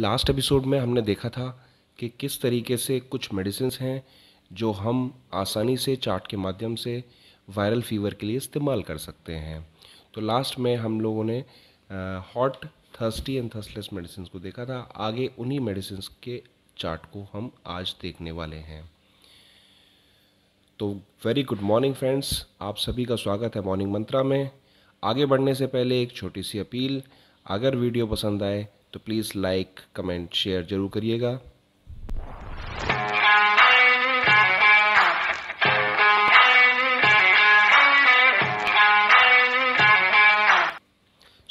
last episode में हमने देखा था कि किस तरीके से कुछ मेडिसिन हैं जो हम आसानी से चार्ट के माध्यम से वायरल फीवर के लिए इस्तेमाल कर सकते हैं तो लास्ट में हम लोगों ने hot thirsty and thirstless medicine को देखा था आगे उन्हीं मेडिसिन के चार्ट को हम आज देखने वाले हैं तो वेरी गुड मॉर्निंग फ्रेंड्स आप सभी का स्वागत है मॉर्निंग मंत्रा में आगे बढ़ने से पहले एक छोटी सी अपील अगर वीडियो पसंद आए तो प्लीज़ लाइक कमेंट शेयर ज़रूर करिएगा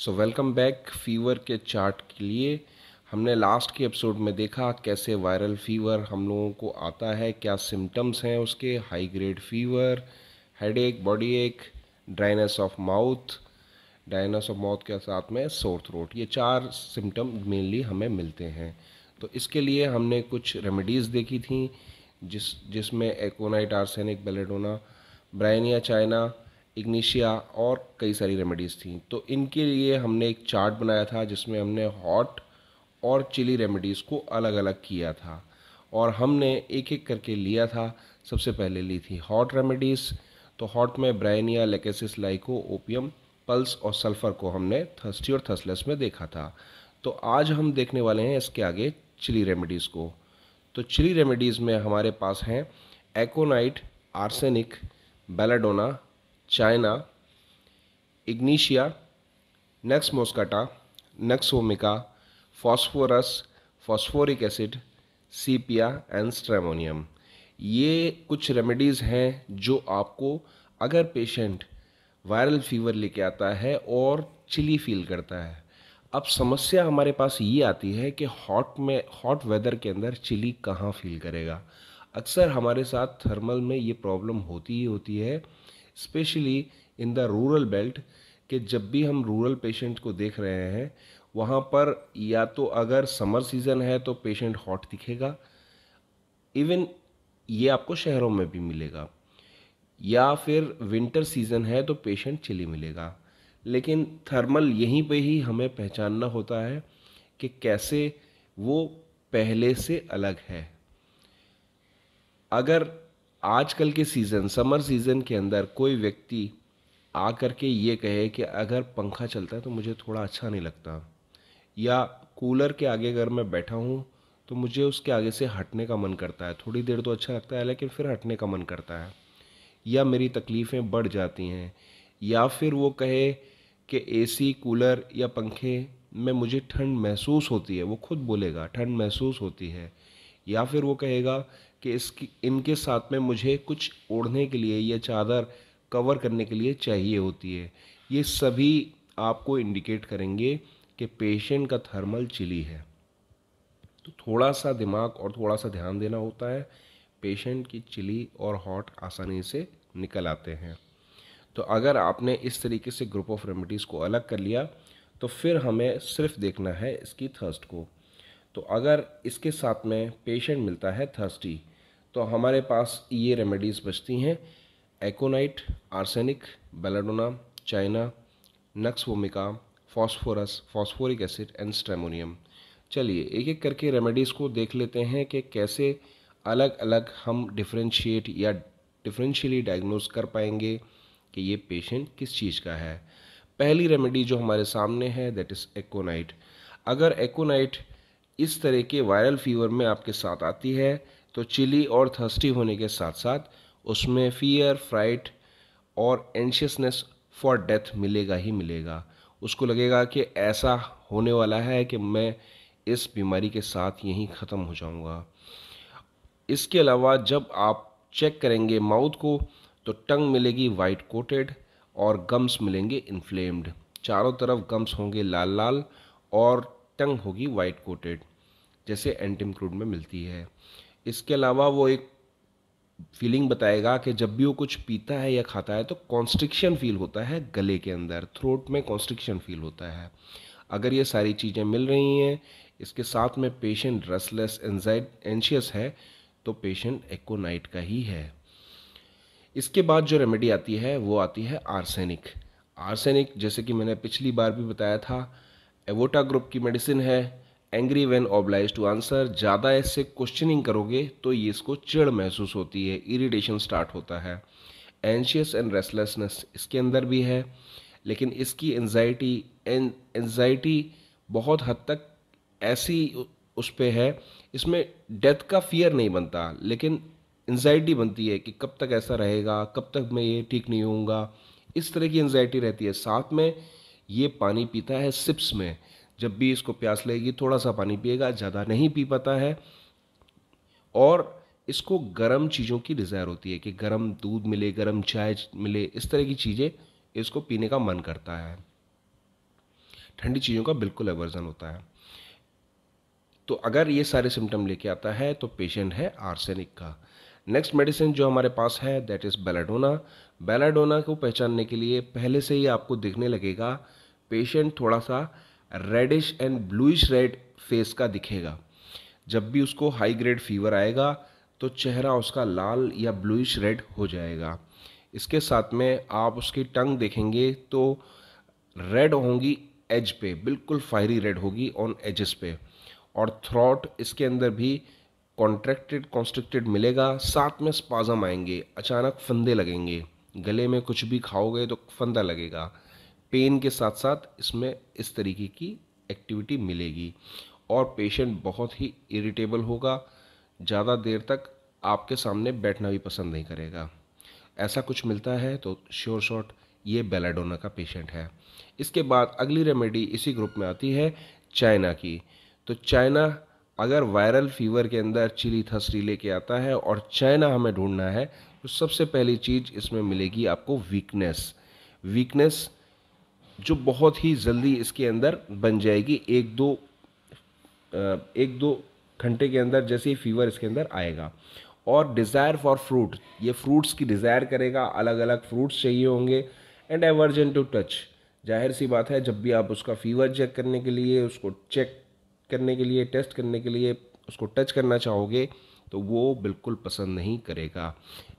सो वेलकम बैक फीवर के चार्ट के लिए हमने लास्ट के एपिसोड में देखा कैसे वायरल फीवर हम लोगों को आता है क्या सिम्टम्स हैं उसके high grade fever headache body ache dryness of mouth डायनस और मौत के साथ में सोर थ्रोट ये चार सिम्टम मेनली हमें मिलते हैं तो इसके लिए हमने कुछ रेमेडीज़ देखी थी जिस जिसमें aconite arsenic belladonna bryonia china ignatia और कई सारी रेमेडीज़ थी तो इनके लिए हमने एक चार्ट बनाया था जिसमें हमने हॉट और चिली रेमेडीज़ को अलग अलग किया था और हमने एक एक करके लिया था सबसे पहले ली थी हॉट रेमेडीज़ तो हॉट में bryonia lachesis lyco opium puls और सल्फ़र को हमने थर्स्टी और थर्सलेस में देखा था तो आज हम देखने वाले हैं इसके आगे चिली रेमेडीज़ को तो चिली रेमेडीज़ में हमारे पास हैं aconite arsenic belladonna china ignatia nux moschata nux vomica phosphorus phosphoric acid sepia and stramonium ये कुछ रेमेडीज़ हैं जो आपको अगर पेशेंट वायरल फीवर लेके आता है और चिली फील करता है अब समस्या हमारे पास ये आती है कि हॉट में हॉट वेदर के अंदर चिली कहाँ फील करेगा अक्सर हमारे साथ थर्मल में ये प्रॉब्लम होती ही होती है specially in the rural belt कि जब भी हम रूरल पेशेंट को देख रहे हैं वहाँ पर या तो अगर समर सीज़न है तो पेशेंट हॉट दिखेगा इवन ये आपको शहरों में भी मिलेगा या फिर विंटर सीज़न है तो पेशेंट चिली मिलेगा लेकिन थर्मल यहीं पे ही हमें पहचानना होता है कि कैसे वो पहले से अलग है अगर आजकल के सीज़न समर सीज़न के अंदर कोई व्यक्ति आ कर के ये कहे कि अगर पंखा चलता है तो मुझे थोड़ा अच्छा नहीं लगता या कूलर के आगे अगर मैं बैठा हूँ तो मुझे उसके आगे से हटने का मन करता है थोड़ी देर तो अच्छा लगता है लेकिन फिर हटने का मन करता है या मेरी तकलीफ़ें बढ़ जाती हैं या फिर वो कहे कि एसी कूलर या पंखे में मुझे ठंड महसूस होती है वो खुद बोलेगा ठंड महसूस होती है या फिर वो कहेगा कि इसकी इनके साथ में मुझे कुछ ओढ़ने के लिए या चादर कवर करने के लिए चाहिए होती है ये सभी आपको इंडिकेट करेंगे कि पेशेंट का थर्मल चिली है तो थोड़ा सा दिमाग और थोड़ा सा ध्यान देना होता है पेशेंट की चिली और हॉट आसानी से निकल आते हैं तो अगर आपने इस तरीके से ग्रुप ऑफ रेमिडीज़ को अलग कर लिया तो फिर हमें सिर्फ देखना है इसकी थर्स्ट को तो अगर इसके साथ में पेशेंट मिलता है थर्स्टी तो हमारे पास ये रेमेडीज़ बचती हैं aconite arsenic belladonna china nux vomica phosphorus phosphoric acid and stramonium चलिए एक एक करके रेमेडीज़ को देख लेते हैं कि कैसे अलग अलग हम डिफ्रेंशिएट या डिफरेंशियली डायग्नोज कर पाएंगे कि ये पेशेंट किस चीज़ का है पहली रेमेडी जो हमारे सामने है दैट इज़ एकोनाइट अगर एकोनाइट इस तरह के वायरल फीवर में आपके साथ आती है तो चिली और थर्स्टी होने के साथ साथ उसमें फियर फ्राइट और एंशियसनेस फॉर डेथ मिलेगा ही मिलेगा उसको लगेगा कि ऐसा होने वाला है कि मैं इस बीमारी के साथ यहीं ख़त्म हो जाऊंगा इसके अलावा जब आप चेक करेंगे माउथ को तो टंग मिलेगी वाइट कोटेड और गम्स मिलेंगे इन्फ्लेम्ड चारों तरफ गम्स होंगे लाल लाल और टंग होगी वाइट कोटेड जैसे एंटीम क्रूड में मिलती है इसके अलावा वो एक फीलिंग बताएगा कि जब भी वो कुछ पीता है या खाता है तो कॉन्स्ट्रिक्शन फील होता है गले के अंदर थ्रोट में कॉन्स्ट्रिक्शन फील होता है अगर ये सारी चीज़ें मिल रही हैं इसके साथ में पेशेंट रेस्टलेस एनजाइट एंशियस है तो पेशेंट एकोनाइट का ही है इसके बाद जो रेमेडी आती है वो आती है आर्सेनिक आर्सेनिक जैसे कि मैंने पिछली बार भी बताया था एवोटा ग्रुप की मेडिसिन है angry when obliged to answer ज़्यादा ऐसे क्वेश्चनिंग करोगे तो ये इसको चिड़ महसूस होती है इरिटेशन स्टार्ट होता है एंशियस एंड रेस्टलेसनेस इसके अंदर भी है लेकिन इसकी एनजाइटी एनजाइटी बहुत हद तक ऐसी उस पर है इसमें डेथ का फियर नहीं बनता लेकिन एनजाइटी बनती है कि कब तक ऐसा रहेगा कब तक मैं ये ठीक नहीं होऊंगा इस तरह की एनजाइटी रहती है साथ में ये पानी पीता है सिप्स में जब भी इसको प्यास लगेगी थोड़ा सा पानी पिएगा ज़्यादा नहीं पी पाता है और इसको गर्म चीज़ों की डिज़ायर होती है कि गर्म दूध मिले गर्म चाय मिले इस तरह की चीज़ें इसको पीने का मन करता है ठंडी चीज़ों का बिल्कुल एवर्जन होता है तो अगर ये सारे सिम्टम लेके आता है तो पेशेंट है आर्सेनिक का नेक्स्ट मेडिसिन जो हमारे पास है दैट इज़ बेलाडोना बेलाडोना को पहचानने के लिए पहले से ही आपको दिखने लगेगा पेशेंट थोड़ा सा reddish and bluish red face का दिखेगा जब भी उसको हाई ग्रेड फीवर आएगा तो चेहरा उसका लाल या ब्लूइश रेड हो जाएगा इसके साथ में आप उसकी टंग देखेंगे तो रेड होंगी एज पे बिल्कुल फायरी रेड होगी ऑन एजेस पे और थ्रॉट इसके अंदर भी कॉन्ट्रैक्टेड कॉन्स्ट्रिक्टेड मिलेगा साथ में स्पाजम आएंगे अचानक फंदे लगेंगे गले में कुछ भी खाओगे तो फंदा लगेगा पेन के साथ साथ इसमें इस तरीके की एक्टिविटी मिलेगी और पेशेंट बहुत ही इरिटेबल होगा ज़्यादा देर तक आपके सामने बैठना भी पसंद नहीं करेगा ऐसा कुछ मिलता है तो श्योर शॉट ये बेलाडोना का पेशेंट है इसके बाद अगली रेमेडी इसी ग्रुप में आती है चाइना की तो चाइना अगर वायरल फीवर के अंदर चिली थसरी लेके आता है और चाइना हमें ढूंढना है तो सबसे पहली चीज़ इसमें मिलेगी आपको वीकनेस वीकनेस जो बहुत ही जल्दी इसके अंदर बन जाएगी एक दो एक दो घंटे के अंदर जैसे ही फीवर इसके अंदर आएगा और डिज़ायर फॉर फ्रूट ये फ्रूट्स की डिज़ायर करेगा अलग अलग फ्रूट्स चाहिए होंगे एंड एवर्जन टू टच जाहिर सी बात है जब भी आप उसका फीवर चेक करने के लिए उसको चेक करने के लिए टेस्ट करने के लिए उसको टच करना चाहोगे तो वो बिल्कुल पसंद नहीं करेगा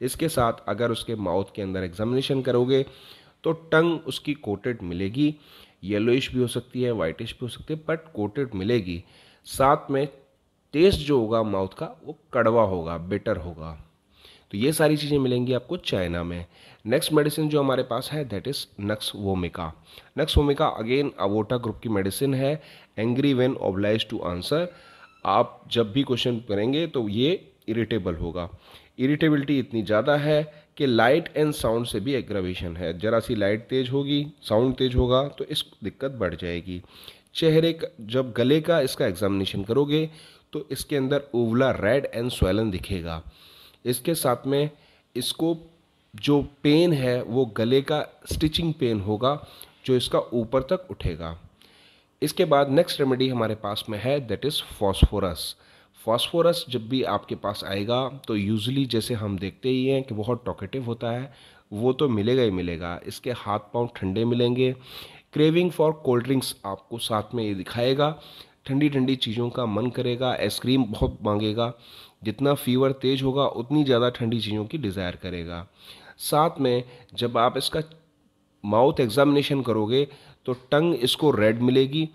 इसके साथ अगर उसके माउथ के अंदर एग्जामिनेशन करोगे तो टंग उसकी कोटेड मिलेगी येलोइश भी हो सकती है वाइटिश भी हो सकती है बट कोटेड मिलेगी साथ में टेस्ट जो होगा माउथ का वो कड़वा होगा बेटर होगा तो ये सारी चीज़ें मिलेंगी आपको चाइना में नेक्स्ट मेडिसिन जो हमारे पास है that is nux vomica nux vomica again अवोटा ग्रुप की मेडिसिन है angry when obliged to answer आप जब भी क्वेश्चन करेंगे तो ये इरिटेबल होगा इरिटेबिलिटी इतनी ज़्यादा है कि लाइट एंड साउंड से भी एग्रावेशन है ज़रा सी लाइट तेज़ होगी साउंड तेज़ होगा तो इस दिक्कत बढ़ जाएगी चेहरे का जब गले का इसका एग्जामिनेशन करोगे तो इसके अंदर उवला रेड एंड स्वेलन दिखेगा इसके साथ में इसको जो पेन है वो गले का स्टिचिंग पेन होगा जो इसका ऊपर तक उठेगा इसके बाद नेक्स्ट रेमेडी हमारे पास में है दैट इज़ फॉस्फोरस फॉस्फोरस जब भी आपके पास आएगा तो यूजली जैसे हम देखते ही हैं कि बहुत टॉकेटिव होता है वो तो मिलेगा ही मिलेगा इसके हाथ पांव ठंडे मिलेंगे क्रेविंग फॉर कोल्ड ड्रिंक्स आपको साथ में ये दिखाएगा ठंडी ठंडी चीज़ों का मन करेगा आइसक्रीम बहुत मांगेगा जितना फीवर तेज होगा उतनी ज़्यादा ठंडी चीज़ों की डिज़ायर करेगा साथ में जब आप इसका माउथ एग्जामिनेशन करोगे तो टंग इसको रेड मिलेगी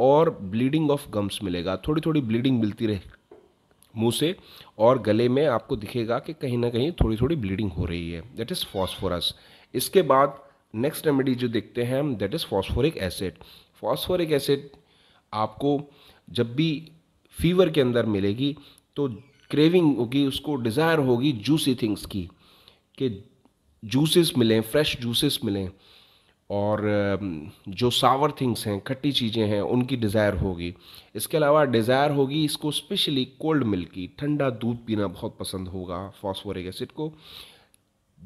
और ब्लीडिंग ऑफ गम्स मिलेगा थोड़ी थोड़ी ब्लीडिंग मिलती रहे मुंह से और गले में आपको दिखेगा कि कहीं ना कहीं थोड़ी थोड़ी ब्लीडिंग हो रही है दैट इज़ फॉस्फोरस इसके बाद नेक्स्ट रेमेडी जो देखते हैं हम that is phosphoric acid phosphoric acid आपको जब भी फीवर के अंदर मिलेगी तो क्रेविंग होगी उसको डिज़ायर होगी जूसी थिंग्स की कि जूसेस मिलें फ्रेश जूसेस मिलें और जो सावर थिंग्स हैं खट्टी चीज़ें हैं उनकी डिज़ायर होगी इसके अलावा डिज़ायर होगी इसको स्पेशली कोल्ड मिल्क की ठंडा दूध पीना बहुत पसंद होगा फॉस्फोरिक एसिड को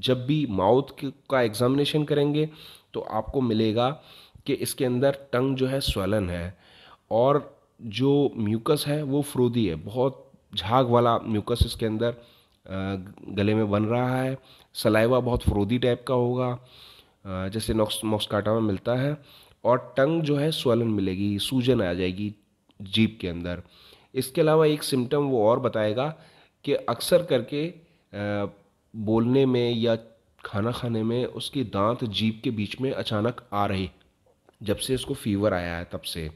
जब भी माउथ का एग्जामिनेशन करेंगे तो आपको मिलेगा कि इसके अंदर टंग जो है स्वेलन है और जो म्यूकस है वो फ्रोदी है बहुत झाग वाला म्यूकस इसके अंदर गले में बन रहा है सलाइवा बहुत फ्रोदी टाइप का होगा जैसे नॉक्स मॉक्सकाटा में मिलता है और टंग जो है स्वलन मिलेगी सूजन आ जाएगी जीप के अंदर इसके अलावा एक सिम्टम वो और बताएगा कि अक्सर करके बोलने में या खाना खाने में उसकी दांत जीप के बीच में अचानक आ रही जब से इसको फीवर आया है तब से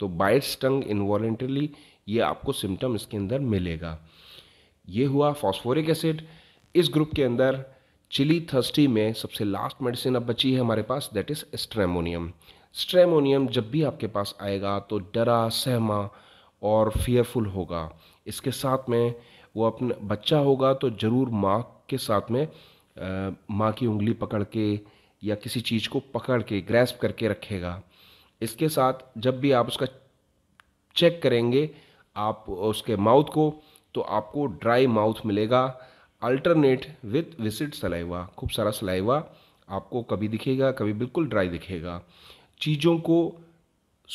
तो बाइट्स टंग इन्वॉल्ट्रली ये आपको सिम्टम इसके अंदर मिलेगा ये हुआ फॉस्फोरिक एसिड इस ग्रुप के अंदर चिली थर्स्टी में सबसे लास्ट मेडिसिन अब बची है हमारे पास दैट इज़ स्ट्रेमोनियम स्ट्रेमोनियम जब भी आपके पास आएगा तो डरा सहमा और फियरफुल होगा इसके साथ में वो अपना बच्चा होगा तो ज़रूर माँ के साथ में माँ की उंगली पकड़ के या किसी चीज़ को पकड़ के ग्रैस्प करके रखेगा इसके साथ जब भी आप उसका चेक करेंगे आप उसके माउथ को तो आपको ड्राई माउथ मिलेगा अल्टरनेट विथ विसिड सलाइवा खूब सारा सलाइवा आपको कभी दिखेगा कभी बिल्कुल ड्राई दिखेगा चीज़ों को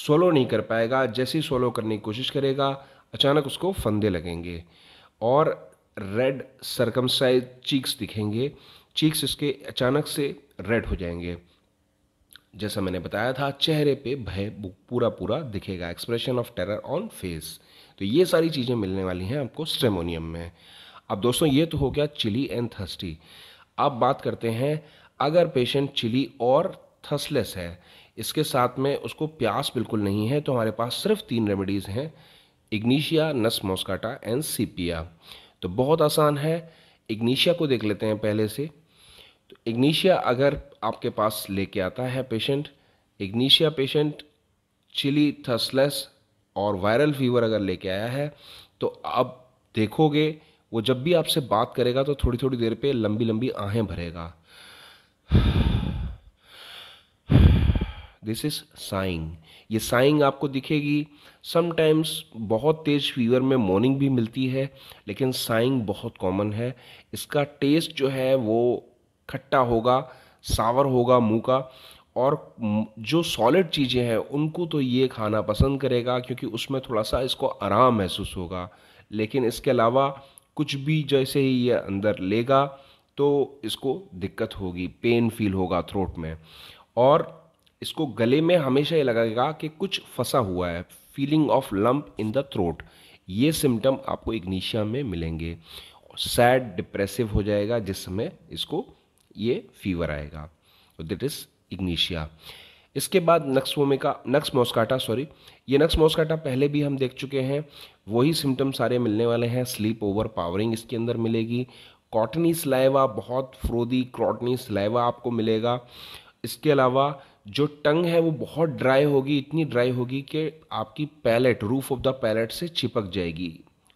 सोलो नहीं कर पाएगा जैसे ही सोलो करने की कोशिश करेगा अचानक उसको फंदे लगेंगे और रेड सरकमसाइज चीक्स दिखेंगे चीक्स इसके अचानक से रेड हो जाएंगे जैसा मैंने बताया था चेहरे पे भय पूरा पूरा दिखेगा expression of terror on face तो ये सारी चीज़ें मिलने वाली हैं आपको स्ट्रेमोनियम में अब दोस्तों ये तो हो गया चिली एंड थस्टी अब बात करते हैं अगर पेशेंट चिली और थसलेस है इसके साथ में उसको प्यास बिल्कुल नहीं है तो हमारे पास सिर्फ तीन रेमेडीज़ हैं इग्निशिया नस मोस्काटा एंड सीपिया तो बहुत आसान है इग्निशिया को देख लेते हैं पहले से तो इग्निशिया अगर आपके पास लेके आता है patient ignatia patient chilly thirstless और वायरल फीवर अगर लेके आया है तो आप देखोगे वो जब भी आपसे बात करेगा तो थोड़ी थोड़ी देर पे लंबी लंबी आहें भरेगा दिस इज साइंग ये साइंग आपको दिखेगी समटाइम्स बहुत तेज़ फीवर में मॉर्निंग भी मिलती है लेकिन साइंग बहुत कॉमन है इसका टेस्ट जो है वो खट्टा होगा सावर होगा मुंह का और जो सॉलिड चीज़ें हैं उनको तो ये खाना पसंद करेगा क्योंकि उसमें थोड़ा सा इसको आराम महसूस होगा लेकिन इसके अलावा कुछ भी जैसे ही ये अंदर लेगा तो इसको दिक्कत होगी पेन फील होगा थ्रोट में और इसको गले में हमेशा ये लगेगा कि कुछ फंसा हुआ है feeling of lump in the throat ये सिम्टम आपको इग्निशिया में मिलेंगे सैड डिप्रेसिव हो जाएगा जिस समय इसको ये फीवर आएगा तो दिट इज़ इग्निशिया इसके बाद नक्स वोमिका नक्स मोस्काटा सॉरी ये नक्स मोस्काटा पहले भी हम देख चुके हैं वही सिम्टम सारे मिलने वाले हैं स्लीप ओवर पावरिंग इसके अंदर मिलेगी कॉटनी स्लाइवा बहुत फ्रोदी क्रॉटनी स्लाइवा आपको मिलेगा इसके अलावा जो टंग है वो बहुत ड्राई होगी इतनी ड्राई होगी कि आपकी palate roof of the palate से चिपक जाएगी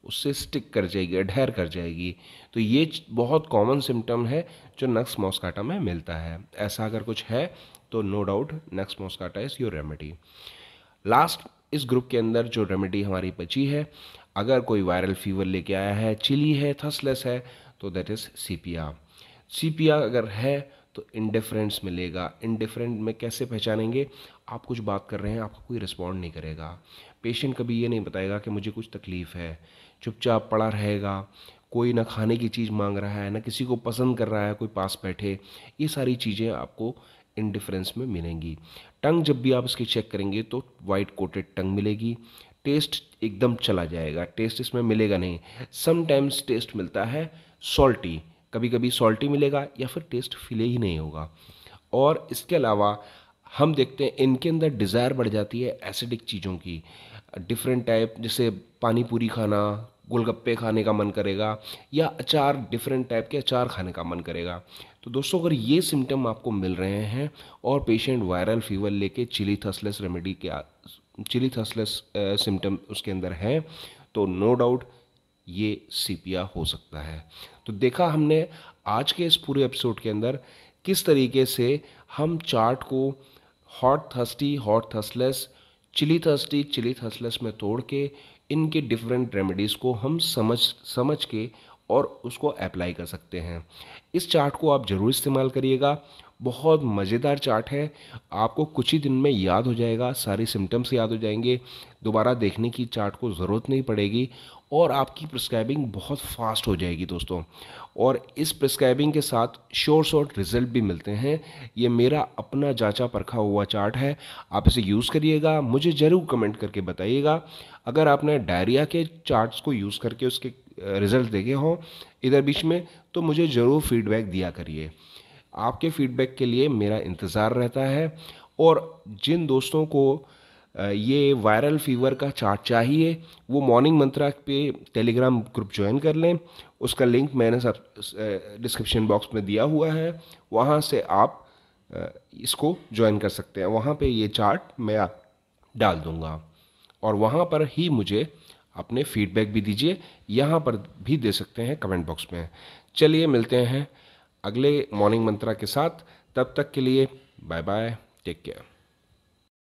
उससे स्टिक कर जाएगी ढहर कर जाएगी तो ये बहुत कॉमन सिम्टम है जो नक्स मॉस्काटा में मिलता है ऐसा अगर कुछ है तो no doubt nux moschata is your remedy last इस ग्रुप के अंदर जो रेमेडी हमारी बची है अगर कोई वायरल फीवर लेके आया है चिली है थसलेस है तो दैट इज़ सीपिया सीपिया अगर है तो इनडिफरेंस मिलेगा इनडिफरेंट में कैसे पहचानेंगे आप कुछ बात कर रहे हैं आपको कोई रिस्पॉन्ड नहीं करेगा पेशेंट कभी ये नहीं बताएगा कि मुझे कुछ तकलीफ़ है चुपचाप पड़ा रहेगा कोई ना खाने की चीज़ मांग रहा है ना किसी को पसंद कर रहा है कोई पास बैठे ये सारी चीज़ें आपको इनडिफरेंस में मिलेंगी टंग जब भी आप इसकी चेक करेंगे तो वाइट कोटेड टंग मिलेगी टेस्ट एकदम चला जाएगा टेस्ट इसमें मिलेगा नहीं समटाइम्स टेस्ट मिलता है सॉल्टी कभी कभी सॉल्टी मिलेगा या फिर टेस्ट फिले ही नहीं होगा और इसके अलावा हम देखते हैं इनके अंदर डिज़ायर बढ़ जाती है एसिडिक चीज़ों की डिफरेंट टाइप जैसे पानी पूरी खाना गोलगप्पे खाने का मन करेगा या अचार डिफरेंट टाइप के अचार खाने का मन करेगा तो दोस्तों अगर ये सिम्टम आपको मिल रहे हैं और पेशेंट वायरल फीवर लेके चिली थसलेस रेमेडी के चिली थसलेस सिम्टम उसके अंदर है तो नो डाउट ये सीपिया हो सकता है तो देखा हमने आज के इस पूरे एपिसोड के अंदर किस तरीके से हम चार्ट को hot thirsty hot thirstless chilly thirsty chilly thirstless में तोड़ के इनके डिफरेंट रेमेडीज़ को हम समझ समझ के और उसको अप्लाई कर सकते हैं इस चार्ट को आप ज़रूर इस्तेमाल करिएगा बहुत मज़ेदार चार्ट है आपको कुछ ही दिन में याद हो जाएगा सारे सिम्टम्स याद हो जाएंगे दोबारा देखने की चार्ट को ज़रूरत नहीं पड़ेगी और आपकी प्रिस्क्राइबिंग बहुत फास्ट हो जाएगी दोस्तों और इस प्रिस्क्राइबिंग के साथ श्योर शॉर्ट रिजल्ट भी मिलते हैं ये मेरा अपना जांचा परखा हुआ चार्ट है आप इसे यूज़ करिएगा मुझे ज़रूर कमेंट करके बताइएगा अगर आपने डायरिया के चार्ट्स को यूज़ करके उसके रिज़ल्ट देखे हों इधर बीच में तो मुझे ज़रूर फीडबैक दिया करिए आपके फीडबैक के लिए मेरा इंतज़ार रहता है और जिन दोस्तों को ये वायरल फीवर का चार्ट चाहिए वो मॉर्निंग मंत्रा पे टेलीग्राम ग्रुप ज्वाइन कर लें उसका लिंक मैंने सब डिस्क्रिप्शन बॉक्स में दिया हुआ है वहाँ से आप इसको ज्वाइन कर सकते हैं वहाँ पे ये चार्ट मैं डाल दूँगा और वहाँ पर ही मुझे अपने फीडबैक भी दीजिए यहाँ पर भी दे सकते हैं कमेंट बॉक्स में चलिए मिलते हैं अगले मॉर्निंग मंत्रा के साथ तब तक के लिए बाय बाय टेक केयर